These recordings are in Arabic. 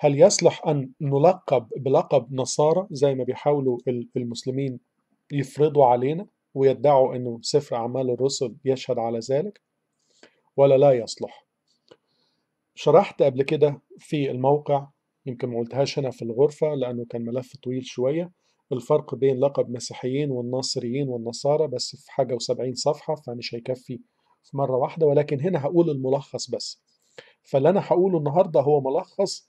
هل يصلح أن نلقب بلقب نصارى زي ما بيحاولوا المسلمين يفرضوا علينا ويدعوا أنه سفر أعمال الرسل يشهد على ذلك ولا لا يصلح شرحت قبل كده في الموقع يمكن ما قلتهاش هنا في الغرفة لأنه كان ملف طويل شوية الفرق بين لقب مسيحيين والناصريين والنصارى بس في حاجة وسبعين صفحة فمش هيكفي في مرة واحدة ولكن هنا هقول الملخص بس فاللي أنا هقوله النهاردة هو ملخص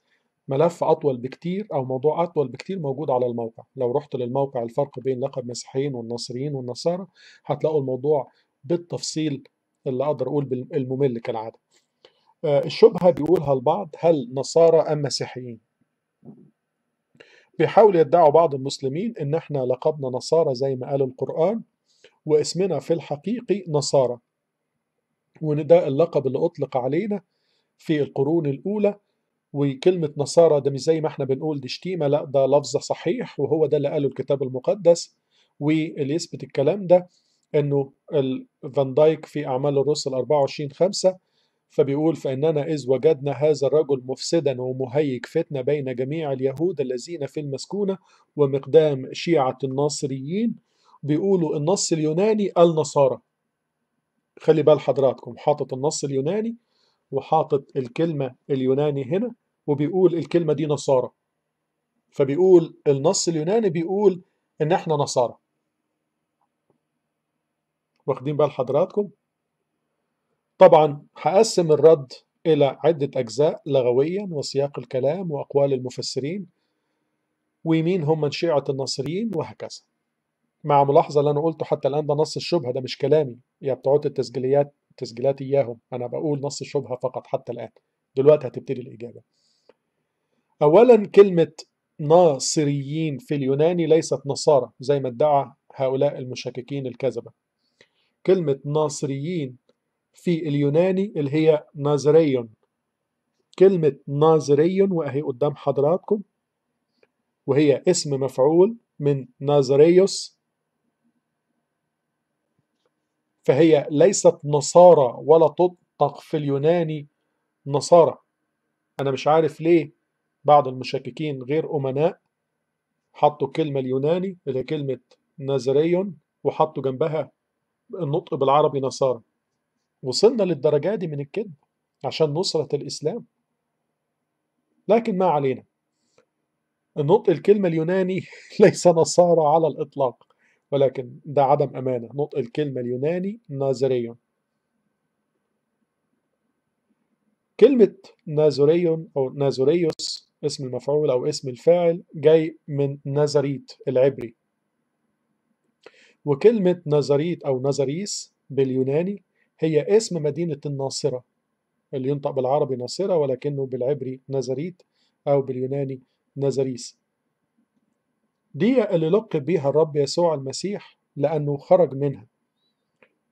ملف أطول بكتير أو موضوع أطول بكتير موجود على الموقع لو رحت للموقع الفرق بين لقب مسيحيين والناصريين والنصارى هتلاقوا الموضوع بالتفصيل اللي أقدر أقول الممل كالعادة آه، الشبهة بيقولها البعض هل نصارى أم مسيحيين بيحاول يدعوا بعض المسلمين إن إحنا لقبنا نصارى زي ما قال القرآن واسمنا في الحقيقي نصارى وإن ده اللقب اللي أطلق علينا في القرون الأولى وكلمة نصارى ده مش زي ما احنا بنقول دي شتيمة لا ده لفظ صحيح وهو ده اللي قاله الكتاب المقدس واللي يثبت الكلام ده انه فان دايك في اعمال الرسل 24 5 فبيقول فاننا اذ وجدنا هذا الرجل مفسدا ومهيج فتنه بين جميع اليهود الذين في المسكونه ومقدام شيعه الناصريين بيقولوا النص اليوناني النصارى خلي بال حضراتكم حاطط النص اليوناني وحاطط الكلمة اليوناني هنا وبيقول الكلمة دي نصارى فبيقول النص اليوناني بيقول إن إحنا نصارى واخدين بال حضراتكم طبعا هقسم الرد إلى عدة أجزاء لغويا وسياق الكلام وأقوال المفسرين ومين هم من شيعة الناصريين وهكذا مع ملاحظة اللي أنا قلته حتى الآن ده نص الشبهة ده مش كلامي يا بتعود التسجيليات التسجيلات إياهم أنا بقول نص الشبهة فقط حتى الآن دلوقتي هتبتدي الإجابة أولا كلمة ناصريين في اليوناني ليست نصارى زي ما ادعى هؤلاء المشككين الكذبة كلمة ناصريين في اليوناني اللي هي نازريون كلمة نازريون وأهي قدام حضراتكم وهي اسم مفعول من نازريوس فهي ليست نصارى ولا تطلق في اليوناني نصارى أنا مش عارف ليه بعض المشككين غير أمناء حطوا كلمة اليوناني اللي كلمة نازريون وحطوا جنبها النطق بالعربي نصارى وصلنا للدرجة دي من الكذب عشان نصرة الإسلام لكن ما علينا النطق الكلمة اليوناني ليس نصارى على الإطلاق ولكن ده عدم أمانة نطق الكلمة اليوناني نازريون كلمة نازوريون أو نازوريوس اسم المفعول أو اسم الفاعل جاي من نازاريت العبري وكلمة نازاريت أو نازاريس باليوناني هي اسم مدينة الناصرة اللي ينطق بالعربي ناصرة ولكنه بالعبري نازاريت أو باليوناني نازاريس دي اللي لقب بيها الرب يسوع المسيح لأنه خرج منها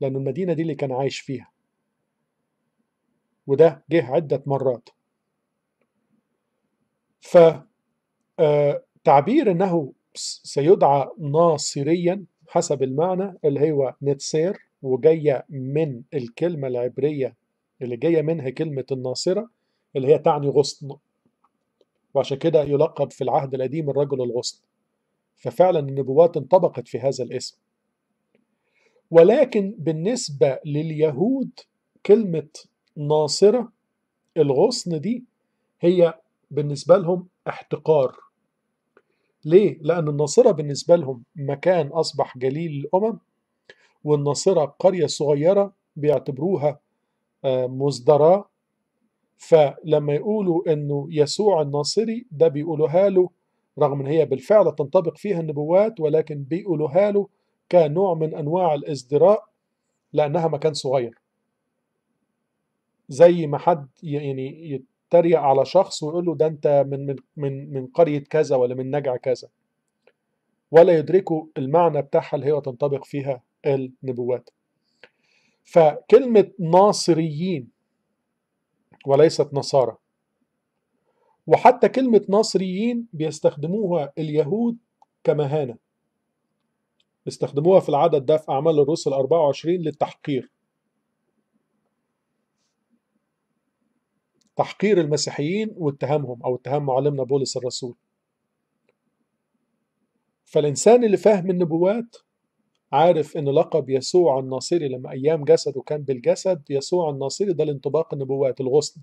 لأن المدينة دي اللي كان عايش فيها وده جه عدة مرات ف آه، تعبير انه سيدعى ناصريا حسب المعنى اللي هو نتسير وجاية من الكلمة العبرية اللي جاية منها كلمة الناصرة اللي هي تعني غصن وعشان كده يلقب في العهد القديم الرجل الغصن ففعلا النبوات انطبقت في هذا الاسم ولكن بالنسبة لليهود كلمة ناصرة الغصن دي هي بالنسبة لهم احتقار ليه؟ لأن الناصرة بالنسبة لهم مكان أصبح جليل الأمم والناصرة قرية صغيرة بيعتبروها آه، مزدراه فلما يقولوا انه يسوع الناصري ده بيقولوها له رغم ان هي بالفعل تنطبق فيها النبوات ولكن بيقولوها له كنوع من انواع الازدراء لانها مكان صغير زي ما حد يعني يتريق على شخص ويقول له ده انت من من من من قريه كذا ولا من نجع كذا ولا يدركوا المعنى بتاعها اللي هي تنطبق فيها النبوات فكلمه ناصريين وليست نصارى وحتى كلمة ناصريين بيستخدموها اليهود كمهانة استخدموها في العدد ده في أعمال الرسل 24 للتحقير تحقير المسيحيين واتهامهم أو اتهام معلمنا بولس الرسول فالإنسان اللي فاهم النبوات عارف ان لقب يسوع الناصري لما ايام جسده كان بالجسد يسوع الناصري ده الانطباق النبوات الغصن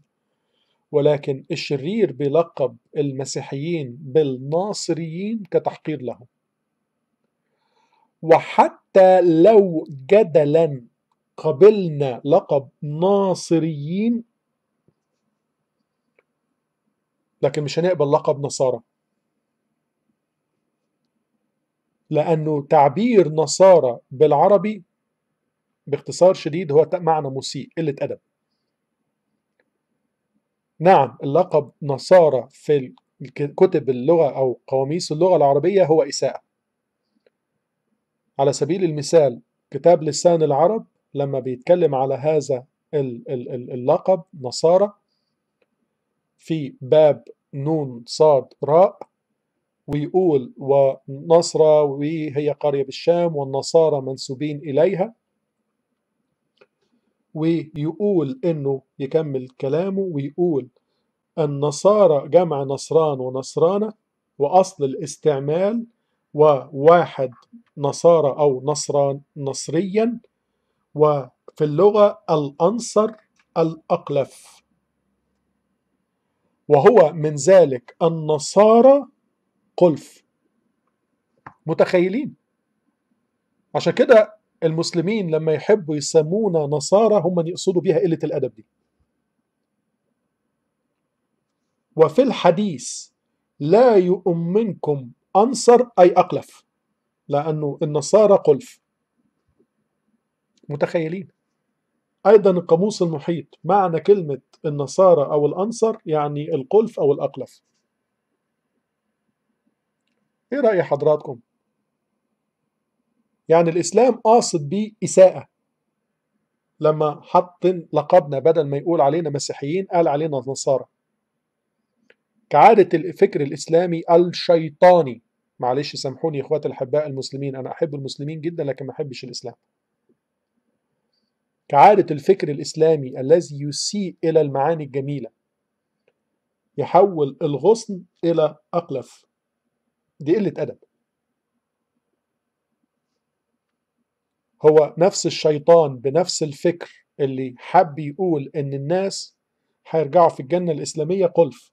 ولكن الشرير بيلقب المسيحيين بالناصريين كتحقير لهم وحتى لو جدلا قبلنا لقب ناصريين لكن مش هنقبل لقب نصارى لأنه تعبير نصارى بالعربي باختصار شديد هو معنى مسيء قلة أدب نعم اللقب نصارى في كتب اللغة أو قواميس اللغة العربية هو إساءة على سبيل المثال كتاب لسان العرب لما بيتكلم على هذا اللقب نصارى في باب نون صاد راء ويقول ونصرى وهي قرية بالشام والنصارى منسوبين إليها ويقول إنه يكمل كلامه ويقول النصارى جمع نصران ونصرانة وأصل الاستعمال وواحد نصارى أو نصران نصريا وفي اللغة الأنصر الأقلف وهو من ذلك النصارى قلف متخيلين عشان كده المسلمين لما يحبوا يسمونا نصارى هم من يقصدوا بها قله الادب دي وفي الحديث لا يؤمنكم أنصر أي أقلف لأنه النصارى قلف متخيلين أيضا القاموس المحيط معنى كلمة النصارى أو الأنصر يعني القلف أو الأقلف إيه رأي حضراتكم؟ يعني الإسلام قاصد بيه إساءة لما حط لقبنا بدل ما يقول علينا مسيحيين قال علينا نصارى كعادة الفكر الإسلامي الشيطاني معلش سامحوني يا إخواتي الأحباء المسلمين أنا أحب المسلمين جدا لكن ما أحبش الإسلام كعادة الفكر الإسلامي الذي يسيء إلى المعاني الجميلة يحول الغصن إلى أقلف دي قلة أدب هو نفس الشيطان بنفس الفكر اللي حب يقول ان الناس هيرجعوا في الجنة الإسلامية قلف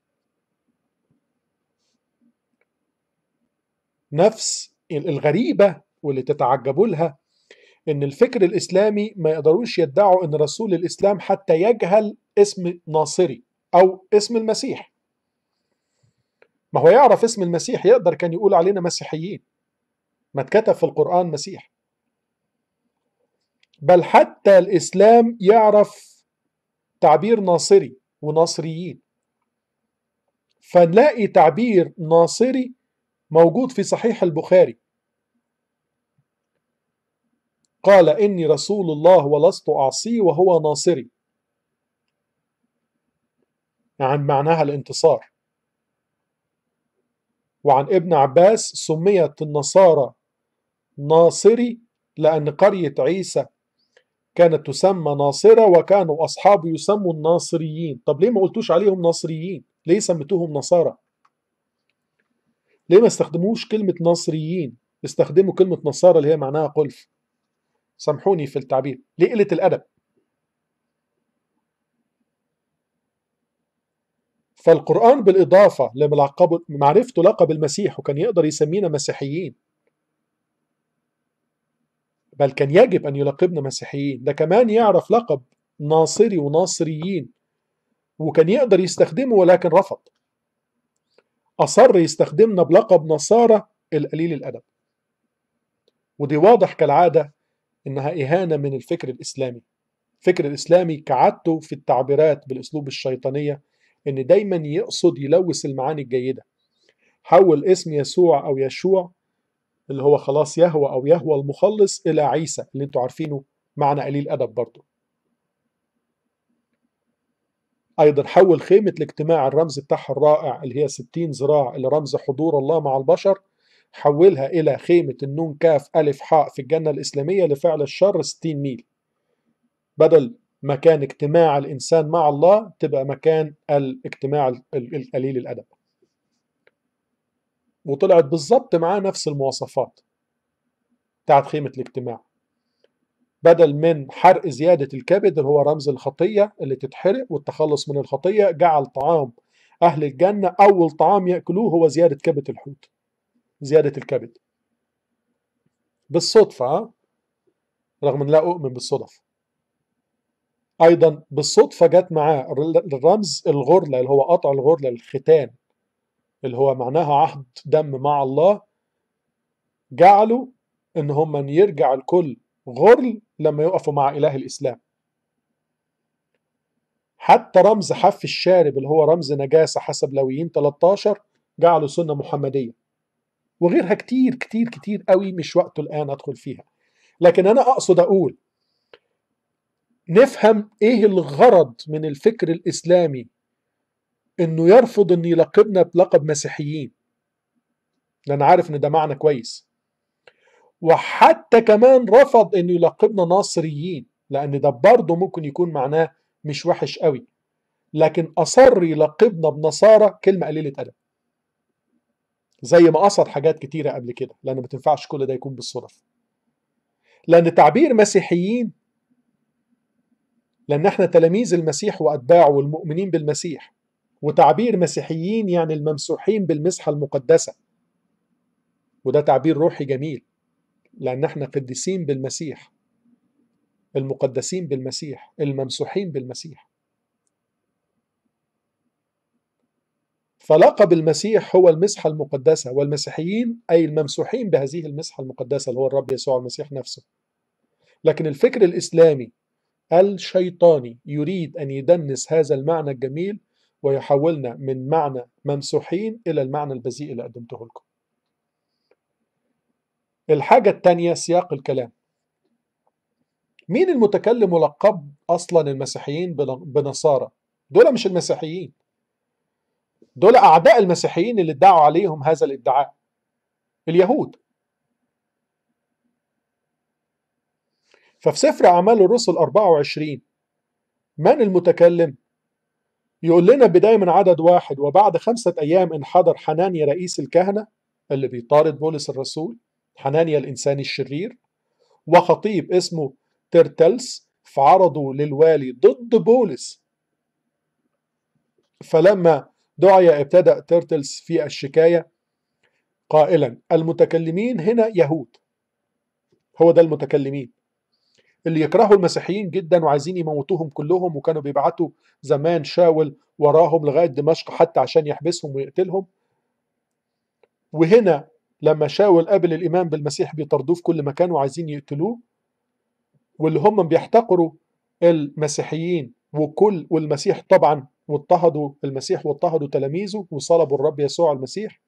نفس الغريبة واللي تتعجبوا لها ان الفكر الإسلامي ما يقدروش يدعوا ان رسول الإسلام حتى يجهل اسم ناصري أو اسم المسيح ما هو يعرف اسم المسيح يقدر كان يقول علينا مسيحيين ما اتكتب في القرآن مسيح بل حتى الإسلام يعرف تعبير ناصري وناصريين فنلاقي تعبير ناصري موجود في صحيح البخاري قال إني رسول الله ولست أعصي وهو ناصري عن معناها الانتصار وعن ابن عباس سميت النصارى ناصري لأن قرية عيسى كانت تسمى ناصرة وكانوا أصحابه يسموا الناصريين طب ليه ما قلتوش عليهم ناصريين ليه سمتوهم نصارى ليه ما استخدموش كلمة ناصريين استخدموا كلمة نصارى اللي هي معناها قلف سامحوني في التعبير ليه قلة الأدب فالقرآن بالإضافة لمعرفته لقب المسيح وكان يقدر يسمينا مسيحيين بل كان يجب أن يلقبنا مسيحيين ده كمان يعرف لقب ناصري وناصريين وكان يقدر يستخدمه ولكن رفض أصر يستخدمنا بلقب نصارى القليل الأدب ودي واضح كالعادة إنها إهانة من الفكر الإسلامي الفكر الإسلامي كعادته في التعبيرات بالأسلوب الشيطانية إن دايما يقصد يلوث المعاني الجيدة حول اسم يسوع أو يشوع اللي هو خلاص يهوى أو يهوى المخلص إلى عيسى اللي انتوا عارفينه معنى قليل أدب برضه أيضا حول خيمة الاجتماع الرمز بتاعها الرائع اللي هي 60 ذراع اللي رمز حضور الله مع البشر حولها إلى خيمة النون كاف ألف حاء في الجنة الإسلامية لفعل الشر 60 ميل بدل مكان اجتماع الإنسان مع الله تبقى مكان الاجتماع القليل الأدب وطلعت بالظبط معاه نفس المواصفات بتاعت خيمة الاجتماع بدل من حرق زيادة الكبد اللي هو رمز الخطية اللي تتحرق والتخلص من الخطية جعل طعام أهل الجنة أول طعام يأكلوه هو زيادة كبد الحوت زيادة الكبد بالصدفة رغم أن لا أؤمن بالصدف أيضا بالصدفة جت معاه الرمز الغرلة اللي هو قطع الغرلة الختان اللي هو معناها عهد دم مع الله جعلوا ان هم يرجع الكل غرل لما يقفوا مع اله الاسلام حتى رمز حف الشارب اللي هو رمز نجاسه حسب لويين 13 جعله سنه محمديه وغيرها كتير كتير كتير قوي مش وقته الان ادخل فيها لكن انا اقصد اقول نفهم ايه الغرض من الفكر الاسلامي انه يرفض ان يلقبنا بلقب مسيحيين لان عارف ان ده معنى كويس وحتى كمان رفض انه يلقبنا ناصريين لان ده برضه ممكن يكون معناه مش وحش قوي لكن اصر يلقبنا بنصارى كلمه قليله ادب زي ما قصد حاجات كتيره قبل كده لان ما تنفعش كل ده يكون بالصدف لان تعبير مسيحيين لان احنا تلاميذ المسيح واتباعه والمؤمنين بالمسيح وتعبير مسيحيين يعني الممسوحين بالمسحة المقدسة وده تعبير روحي جميل لأن احنا قديسين بالمسيح المقدسين بالمسيح الممسوحين بالمسيح فلقب المسيح هو المسحة المقدسة والمسيحيين أي الممسوحين بهذه المسحة المقدسة اللي هو الرب يسوع المسيح نفسه لكن الفكر الإسلامي الشيطاني يريد أن يدنس هذا المعنى الجميل ويحولنا من معنى ممسوحين إلى المعنى البذيء اللي قدمته لكم الحاجة الثانية سياق الكلام مين المتكلم ملقب أصلا المسيحيين بنصارى دول مش المسيحيين دول أعداء المسيحيين اللي ادعوا عليهم هذا الادعاء اليهود ففي سفر أعمال الرسل 24 من المتكلم يقول لنا بداية من عدد واحد وبعد خمسة أيام انحدر حنانيا رئيس الكهنة اللي بيطارد بولس الرسول حنانيا الإنسان الشرير وخطيب اسمه ترتلس فعرضوا للوالي ضد بولس فلما دعي ابتدأ ترتلس في الشكاية قائلا المتكلمين هنا يهود هو ده المتكلمين اللي يكرهوا المسيحيين جدا وعايزين يموتوهم كلهم وكانوا بيبعتوا زمان شاول وراهم لغايه دمشق حتى عشان يحبسهم ويقتلهم وهنا لما شاول قابل الإيمان بالمسيح بيطردوه في كل مكان وعايزين يقتلوه واللي هم بيحتقروا المسيحيين وكل والمسيح طبعا واضطهدوا المسيح واضطهدوا تلاميذه وصلبوا الرب يسوع المسيح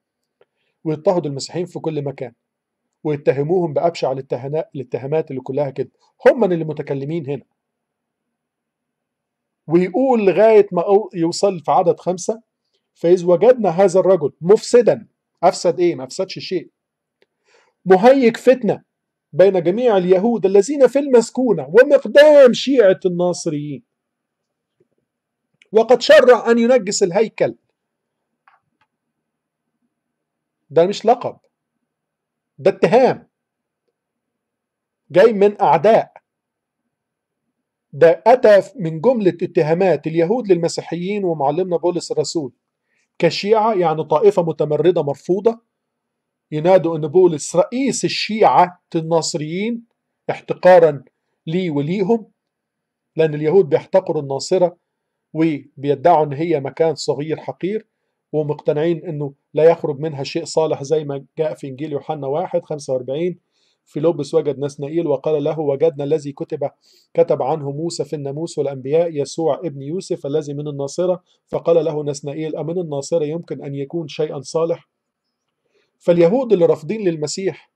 ويضطهدوا المسيحيين في كل مكان ويتهموهم بأبشع الاتهامات اللي كلها كده هم من اللي متكلمين هنا ويقول لغاية ما يوصل في عدد خمسة فإذ وجدنا هذا الرجل مفسدا أفسد إيه؟ ما أفسدش شيء مهيج فتنة بين جميع اليهود الذين في المسكونة ومقدام شيعة الناصريين وقد شرع أن ينجس الهيكل ده مش لقب ده اتهام جاي من أعداء ده أتى من جملة اتهامات اليهود للمسيحيين ومعلمنا بولس الرسول كشيعة يعني طائفة متمردة مرفوضة ينادوا أن بولس رئيس الشيعة الناصريين احتقارا لي وليهم لأن اليهود بيحتقروا الناصرة وبيدعوا أن هي مكان صغير حقير ومقتنعين انه لا يخرج منها شيء صالح زي ما جاء في انجيل يوحنا 1 45 في لوبس وجد نسنائيل وقال له وجدنا الذي كتب كتب عنه موسى في الناموس والأنبياء يسوع ابن يوسف الذي من الناصرة فقال له نسنائيل أمن الناصرة يمكن أن يكون شيئا صالح فاليهود اللي رافضين للمسيح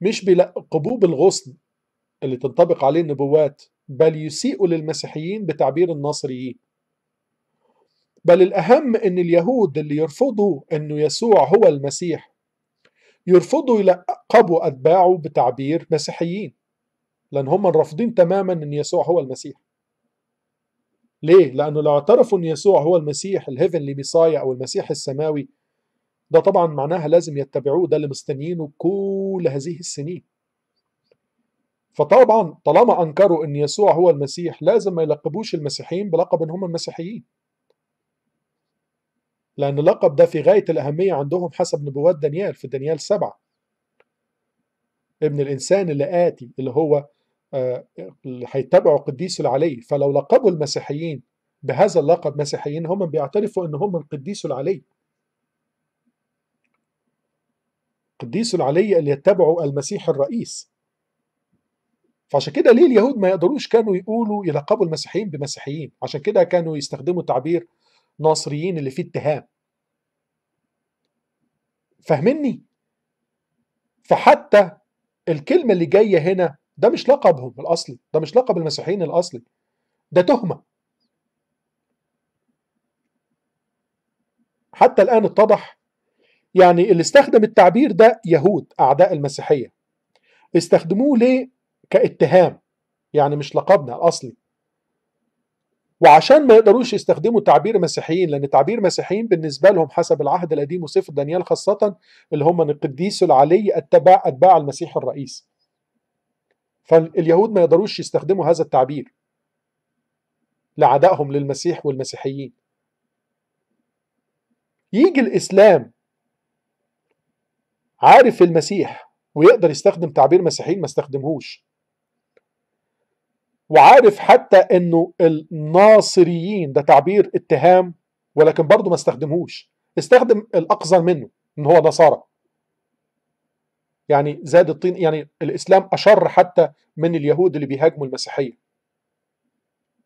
مش بيلقبوه بالغصن اللي تنطبق عليه النبوات بل يسيئوا للمسيحيين بتعبير الناصريين بل الأهم أن اليهود اللي يرفضوا أنه يسوع هو المسيح يرفضوا يلقبوا أتباعه بتعبير مسيحيين لأن هم رافضين تماما أن يسوع هو المسيح ليه؟ لأنه لو اعترفوا أن يسوع هو المسيح الهيفنلي ميسايا أو المسيح السماوي ده طبعا معناها لازم يتبعوه ده اللي مستنيينه كل هذه السنين فطبعا طالما أنكروا أن يسوع هو المسيح لازم ما يلقبوش المسيحيين بلقب أن هم المسيحيين لأن اللقب ده في غاية الأهمية عندهم حسب نبوات دانيال في دانيال سبعة ابن الإنسان اللي آتي اللي هو آه، اللي هيتبعه قديس العلي فلو لقبوا المسيحيين بهذا اللقب مسيحيين هم بيعترفوا ان هم القديس العلي قديس العلي اللي يتبعوا المسيح الرئيس فعشان كده ليه اليهود ما يقدروش كانوا يقولوا يلقبوا المسيحيين بمسيحيين عشان كده كانوا يستخدموا تعبير ناصريين اللي فيه اتهام فاهمني فحتى الكلمه اللي جايه هنا ده مش لقبهم الاصلي ده مش لقب المسيحيين الاصلي ده تهمه حتى الان اتضح يعني اللي استخدم التعبير ده يهود اعداء المسيحيه استخدموه ليه كاتهام يعني مش لقبنا الاصلي وعشان ما يقدروش يستخدموا تعبير مسيحيين لان تعبير مسيحيين بالنسبه لهم حسب العهد القديم وسفر دانيال خاصه اللي هم القديس العلي اتباع اتباع المسيح الرئيس فاليهود ما يقدروش يستخدموا هذا التعبير لعدائهم للمسيح والمسيحيين يجي الاسلام عارف المسيح ويقدر يستخدم تعبير مسيحيين ما استخدمهوش وعارف حتى انه الناصريين ده تعبير اتهام ولكن برضه ما استخدمهوش استخدم الاقذر منه ان هو نصارى يعني زاد الطين يعني الاسلام اشر حتى من اليهود اللي بيهاجموا المسيحيه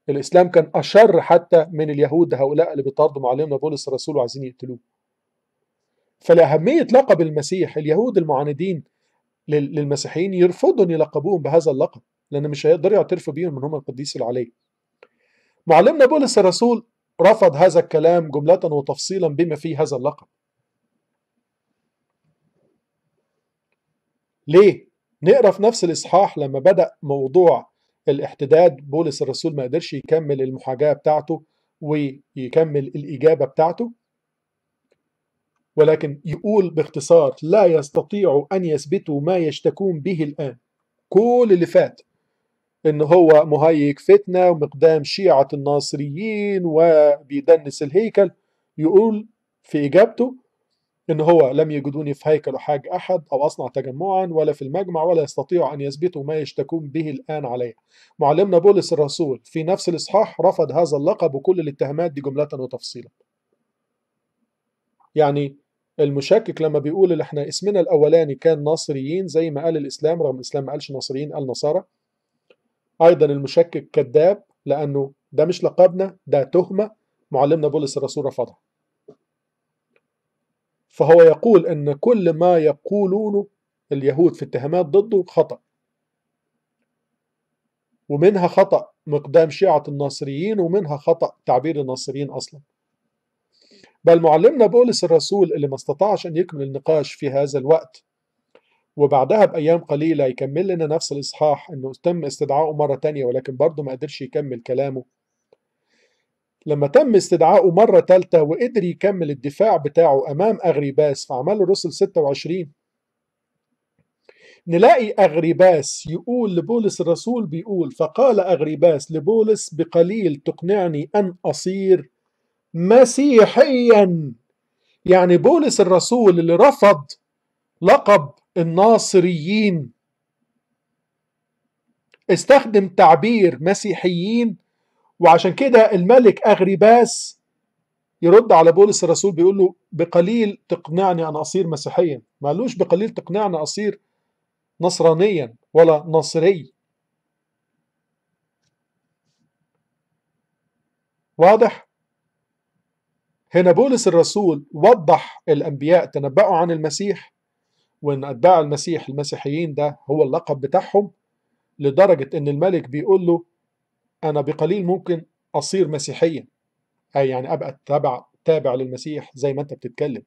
الاسلام كان اشر حتى من اليهود هؤلاء اللي بيطردوا معلمنا بولس الرسول وعايزين يقتلوه فلاهميه لقب المسيح اليهود المعاندين للمسيحيين يرفضوا ان يلقبوهم بهذا اللقب لأن مش هيقدروا يعترفوا بيهم إن هم القديس العلي معلمنا بولس الرسول رفض هذا الكلام جملة وتفصيلا بما فيه هذا اللقب ليه؟ نقرا في نفس الإصحاح لما بدأ موضوع الاحتداد بولس الرسول ما قدرش يكمل المحاجاة بتاعته ويكمل الإجابة بتاعته ولكن يقول باختصار لا يستطيعوا أن يثبتوا ما يشتكون به الآن كل اللي فات ان هو مهيج فتنه ومقدام شيعه الناصريين وبيدنس الهيكل يقول في اجابته ان هو لم يجدوني في هيكل حاج احد او اصنع تجمعا ولا في المجمع ولا يستطيعوا ان يثبتوا ما يشتكون به الان علي. معلمنا بولس الرسول في نفس الاصحاح رفض هذا اللقب وكل الاتهامات دي جمله وتفصيلا. يعني المشكك لما بيقول اللي احنا اسمنا الاولاني كان ناصريين زي ما قال الاسلام رغم الاسلام ما قالش ناصريين قال نصارى أيضا المشكك كذاب لأنه ده مش لقبنا ده تهمة معلمنا بولس الرسول رفضها فهو يقول أن كل ما يقولونه اليهود في اتهامات ضده خطأ ومنها خطأ مقدام شيعة الناصريين ومنها خطأ تعبير الناصريين أصلا بل معلمنا بولس الرسول اللي ما استطاعش أن يكمل النقاش في هذا الوقت وبعدها بايام قليله يكمل لنا نفس الاصحاح انه تم استدعائه مره تانية ولكن برضه ما قدرش يكمل كلامه لما تم استدعائه مره ثالثه وقدر يكمل الدفاع بتاعه امام اغريباس في اعمال الرسل 26 نلاقي أغريباس يقول لبولس الرسول بيقول فقال أغريباس لبولس بقليل تقنعني أن أصير مسيحيا يعني بولس الرسول اللي رفض لقب الناصريين استخدم تعبير مسيحيين وعشان كده الملك اغريباس يرد على بولس الرسول بيقول له بقليل تقنعني أنا أصير مسيحيا ما قالوش بقليل تقنعني أصير نصرانيا ولا ناصري واضح؟ هنا بولس الرسول وضح الأنبياء تنبأوا عن المسيح وان اتباع المسيح المسيحيين ده هو اللقب بتاعهم لدرجه ان الملك بيقول له انا بقليل ممكن اصير مسيحيا اي يعني ابقى تابع تابع للمسيح زي ما انت بتتكلم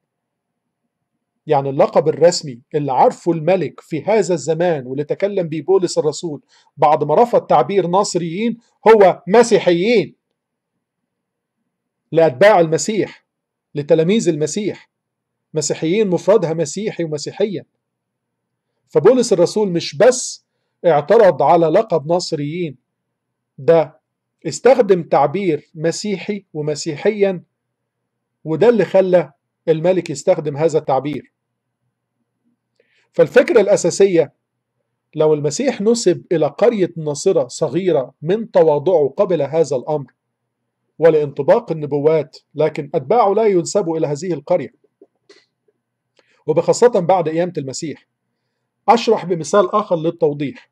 يعني اللقب الرسمي اللي عرفه الملك في هذا الزمان واللي تكلم بيه بولس الرسول بعد ما رفض تعبير ناصريين هو مسيحيين لأتباع المسيح لتلاميذ المسيح مسيحيين مفردها مسيحي ومسيحيا فبولس الرسول مش بس اعترض على لقب ناصريين ده استخدم تعبير مسيحي ومسيحيا وده اللي خلى الملك يستخدم هذا التعبير فالفكرة الأساسية لو المسيح نسب إلى قرية ناصرة صغيرة من تواضعه قبل هذا الأمر ولانطباق النبوات لكن أتباعه لا ينسبوا إلى هذه القرية وبخاصة بعد قيامة المسيح أشرح بمثال آخر للتوضيح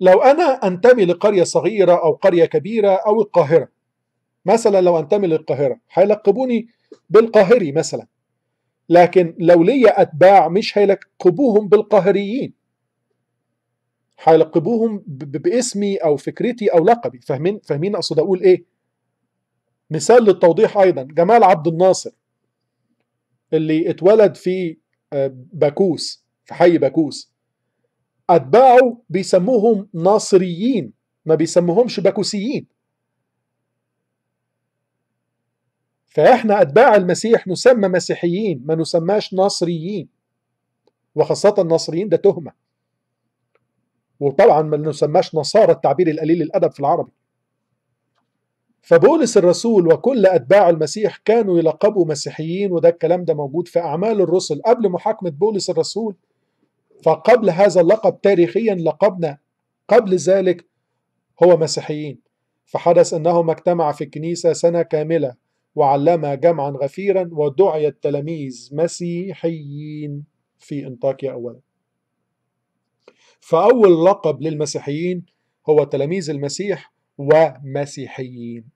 لو أنا أنتمي لقرية صغيرة أو قرية كبيرة أو القاهرة مثلا لو أنتمي للقاهرة هيلقبوني بالقاهري مثلا لكن لو لي أتباع مش هيلقبوهم بالقاهريين هيلقبوهم باسمي أو فكرتي أو لقبي فاهمين فاهمين أقصد أقول إيه مثال للتوضيح أيضا جمال عبد الناصر اللي اتولد في آه، باكوس في حي باكوس أتباعه بيسموهم ناصريين ما بيسموهمش باكوسيين فإحنا أتباع المسيح نسمى مسيحيين ما نسماش ناصريين وخاصة الناصريين ده تهمة وطبعا ما نسماش نصارى التعبير القليل الأدب في العربي فبولس الرسول وكل أتباع المسيح كانوا يلقبوا مسيحيين وده الكلام ده موجود في أعمال الرسل قبل محاكمة بولس الرسول فقبل هذا اللقب تاريخيا لقبنا قبل ذلك هو مسيحيين فحدث أنهما اجتمع في الكنيسة سنة كاملة وعلم جمعا غفيرا ودعي التلاميذ مسيحيين في انطاكيا أولا فأول لقب للمسيحيين هو تلاميذ المسيح ومسيحيين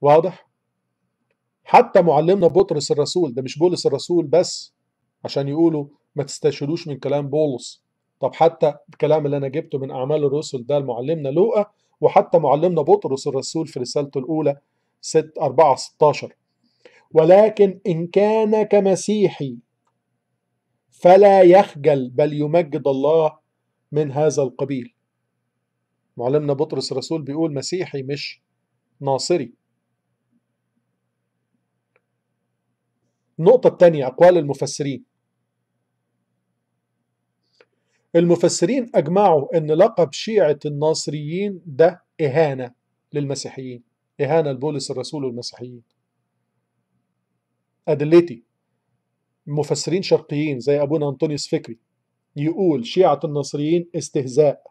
واضح حتى معلمنا بطرس الرسول ده مش بولس الرسول بس عشان يقولوا ما تستشهدوش من كلام بولس طب حتى الكلام اللي انا جبته من اعمال الرسل ده لمعلمنا لوقا وحتى معلمنا بطرس الرسول في رسالته الاولى 6 4 16 ولكن ان كان كمسيحي فلا يخجل بل يمجد الله من هذا القبيل معلمنا بطرس الرسول بيقول مسيحي مش ناصري النقطة الثانية أقوال المفسرين المفسرين أجمعوا أن لقب شيعة الناصريين ده إهانة للمسيحيين إهانة لبولس الرسول والمسيحيين أدلتي مفسرين شرقيين زي أبونا أنطونيوس فكري يقول شيعة الناصريين استهزاء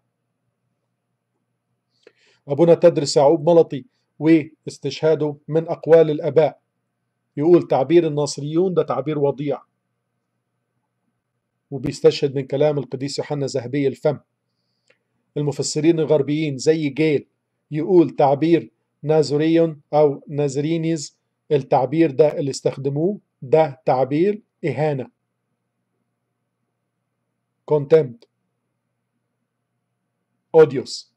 أبونا تدرس يعقوب ملطي واستشهاده من أقوال الآباء يقول تعبير الناصريون ده تعبير وضيع وبيستشهد من كلام القديس يوحنا ذهبي الفم المفسرين الغربيين زي جيل يقول تعبير نازوريون أو نازرينيز التعبير ده اللي استخدموه ده تعبير إهانة contempt اوديوس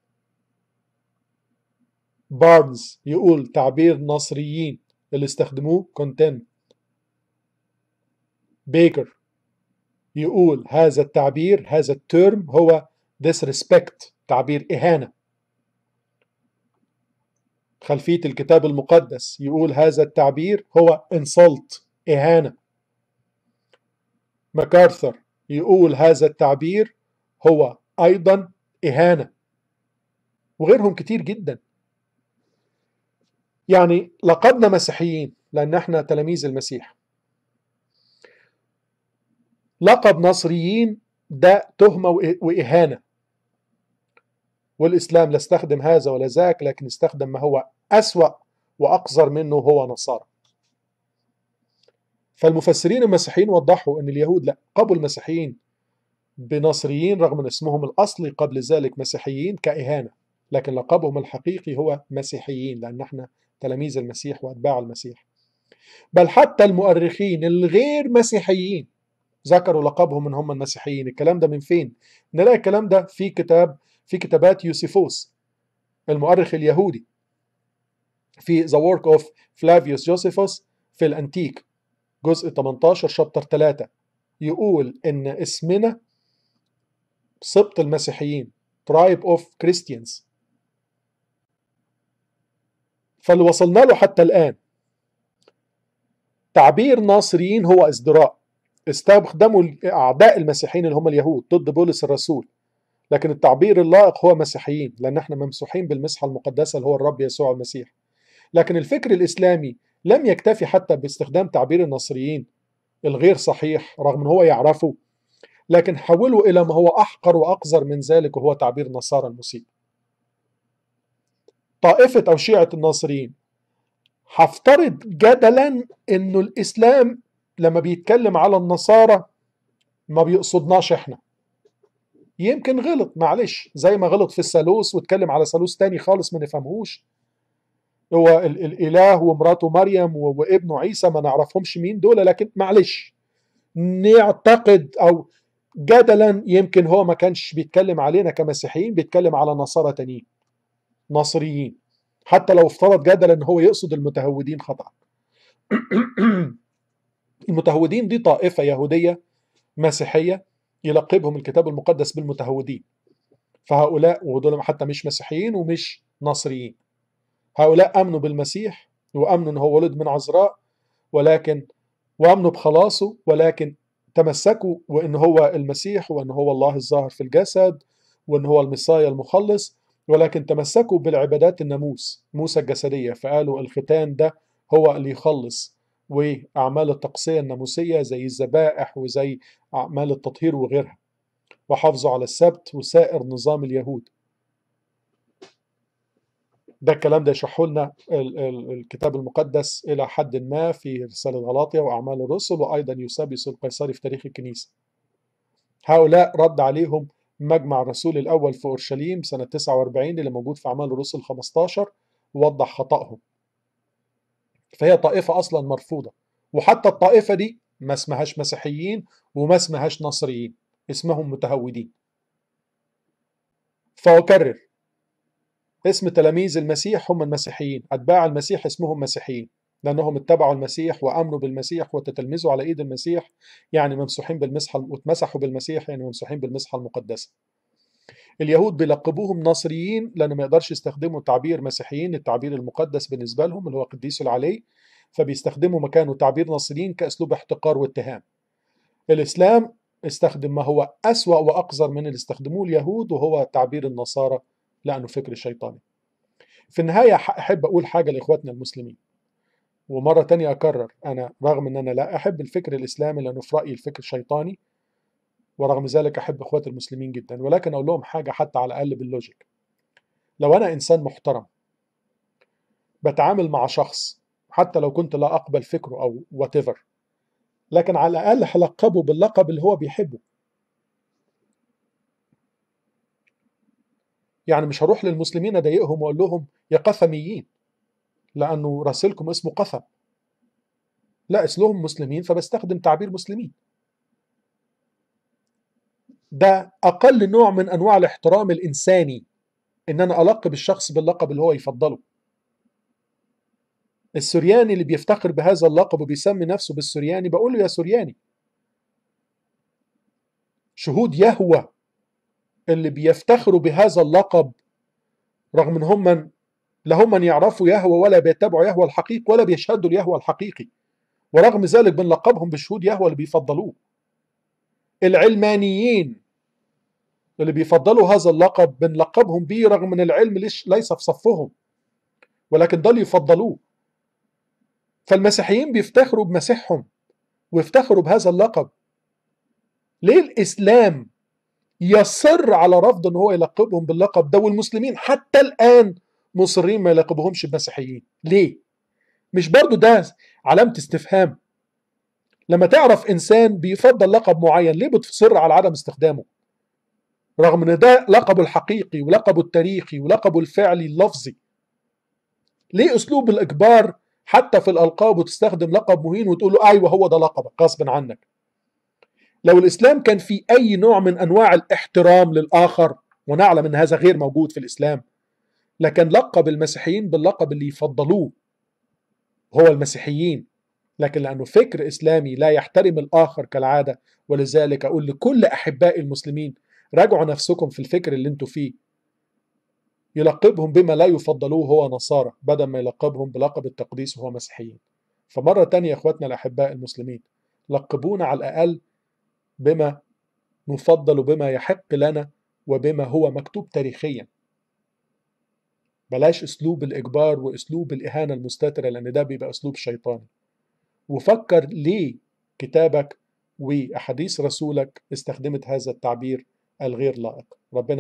بارنز يقول تعبير نصريين اللي استخدموه content بيكر يقول هذا التعبير هذا الترم هو disrespect تعبير إهانة خلفية الكتاب المقدس يقول هذا التعبير هو insult إهانة ماكارثر يقول هذا التعبير هو أيضا إهانة وغيرهم كتير جدا يعني لقدنا مسيحيين لأن احنا تلاميذ المسيح لقب نصريين ده تهمة وإهانة والإسلام لا استخدم هذا ولا ذاك لكن استخدم ما هو أسوأ وأقذر منه هو نصارى فالمفسرين المسيحيين وضحوا أن اليهود لا قبل المسيحيين بنصريين رغم أن اسمهم الأصلي قبل ذلك مسيحيين كإهانة لكن لقبهم الحقيقي هو مسيحيين لأن احنا تلاميذ المسيح واتباع المسيح بل حتى المؤرخين الغير مسيحيين ذكروا لقبهم ان هم المسيحيين الكلام ده من فين نلاقي الكلام ده في كتاب في كتابات يوسيفوس المؤرخ اليهودي في The Work of Flavius Josephus في الأنتيك جزء 18 شابتر 3 يقول إن اسمنا سبط المسيحيين Tribe of Christians فاللي وصلنا له حتى الآن تعبير ناصريين هو ازدراء استخدموا أعداء المسيحيين اللي هم اليهود ضد بولس الرسول لكن التعبير اللائق هو مسيحيين لأن احنا ممسوحين بالمسحة المقدسة اللي هو الرب يسوع المسيح لكن الفكر الإسلامي لم يكتفي حتى باستخدام تعبير النصريين الغير صحيح رغم ان هو يعرفه لكن حولوا الى ما هو احقر واقذر من ذلك وهو تعبير نصارى المسيح طائفة أو شيعة الناصريين هفترض جدلا انه الاسلام لما بيتكلم على النصارى ما بيقصدناش احنا يمكن غلط معلش زي ما غلط في الثالوث واتكلم على ثالوث تاني خالص ما نفهمهوش هو ال الاله ومراته مريم وابنه عيسى ما نعرفهمش مين دول لكن معلش نعتقد او جدلا يمكن هو ما كانش بيتكلم علينا كمسيحيين بيتكلم على نصارى تانيين ناصريين حتى لو افترض جدلا ان هو يقصد المتهودين خطأ المتهودين دي طائفة يهودية مسيحية يلقبهم الكتاب المقدس بالمتهودين فهؤلاء وهدول حتى مش مسيحيين ومش نصريين هؤلاء أمنوا بالمسيح وأمنوا أنه هو ولد من عذراء ولكن وأمنوا بخلاصه ولكن تمسكوا وأن هو المسيح وأن هو الله الظاهر في الجسد وأن هو المصايا المخلص ولكن تمسكوا بالعبادات الناموس موسى الجسدية فقالوا الختان ده هو اللي يخلص وأعمال التقصية الناموسية زي الذبائح وزي أعمال التطهير وغيرها وحافظوا على السبت وسائر نظام اليهود ده الكلام ده يشرحه لنا الكتاب المقدس إلى حد ما في رسالة غلاطية وأعمال الرسل وأيضا يسابس القيصري في تاريخ الكنيسة هؤلاء رد عليهم مجمع الرسول الأول في أورشليم سنة 49 اللي موجود في أعمال الرسل 15 ووضح خطأهم فهي طائفة أصلا مرفوضة وحتى الطائفة دي ما اسمهاش مسيحيين وما اسمهاش نصريين اسمهم متهودين فأكرر اسم تلاميذ المسيح هم المسيحيين أتباع المسيح اسمهم مسيحيين لأنهم اتبعوا المسيح وأمنوا بالمسيح وتتلمذوا على إيد المسيح يعني ممسوحين بالمسحة واتمسحوا بالمسيح يعني ممسوحين بالمسحة المقدسة اليهود بيلقبوهم ناصريين لأنه ما يقدرش يستخدموا تعبير مسيحيين التعبير المقدس بالنسبة لهم اللي هو قديس العلي فبيستخدموا مكانه تعبير ناصريين كأسلوب احتقار واتهام الإسلام استخدم ما هو أسوأ وأقذر من اللي استخدموه اليهود وهو تعبير النصارى لأنه فكر شيطاني في النهاية أحب أقول حاجة لإخواتنا المسلمين ومرة تانية أكرر أنا رغم أن أنا لا أحب الفكر الإسلامي لأنه في رأيي الفكر شيطاني ورغم ذلك أحب إخوات المسلمين جدا ولكن أقول لهم حاجة حتى على الأقل باللوجيك لو أنا إنسان محترم بتعامل مع شخص حتى لو كنت لا أقبل فكره أو whatever لكن على الأقل هلقبه باللقب اللي هو بيحبه يعني مش هروح للمسلمين أضايقهم وأقول لهم يا قثميين لانه راسلكم اسمه قثم لا اسلهم مسلمين فبستخدم تعبير مسلمين ده اقل نوع من انواع الاحترام الانساني ان انا القب الشخص باللقب اللي هو يفضله السورياني اللي بيفتخر بهذا اللقب وبيسمي نفسه بالسورياني بقول له يا سورياني شهود يهوى اللي بيفتخروا بهذا اللقب رغم ان هم لا هم من يعرفوا يهوى ولا بيتبعوا يهوى الحقيقي ولا بيشهدوا ليهوى الحقيقي ورغم ذلك بنلقبهم بشهود يهوى اللي بيفضلوه العلمانيين اللي بيفضلوا هذا اللقب بنلقبهم بيه رغم ان العلم ليس في صفهم ولكن ده اللي يفضلوه فالمسيحيين بيفتخروا بمسيحهم ويفتخروا بهذا اللقب ليه الاسلام يصر على رفض ان هو يلقبهم باللقب ده والمسلمين حتى الان مصرين ما يلقبهمش بمسيحيين ليه مش برضو ده علامة استفهام لما تعرف إنسان بيفضل لقب معين ليه بتصر على عدم استخدامه رغم ان ده لقبه الحقيقي ولقبه التاريخي ولقبه الفعلي اللفظي ليه اسلوب الاجبار حتى في الالقاب وتستخدم لقب مهين وتقول له ايوه هو ده لقبك غصبا عنك لو الاسلام كان في اي نوع من انواع الاحترام للاخر ونعلم ان هذا غير موجود في الاسلام لكن لقب المسيحيين باللقب اللي يفضلوه هو المسيحيين لكن لأنه فكر إسلامي لا يحترم الآخر كالعادة ولذلك أقول لكل أحبائي المسلمين راجعوا نفسكم في الفكر اللي انتوا فيه يلقبهم بما لا يفضلوه هو نصارى بدل ما يلقبهم بلقب التقديس وهو مسيحيين فمرة تانية إخواتنا الأحباء المسلمين لقبونا على الأقل بما نفضل وبما يحق لنا وبما هو مكتوب تاريخيا بلاش اسلوب الاجبار واسلوب الاهانه المستتره لان ده بيبقى اسلوب شيطاني وفكر ليه كتابك واحاديث رسولك استخدمت هذا التعبير الغير لائق ربنا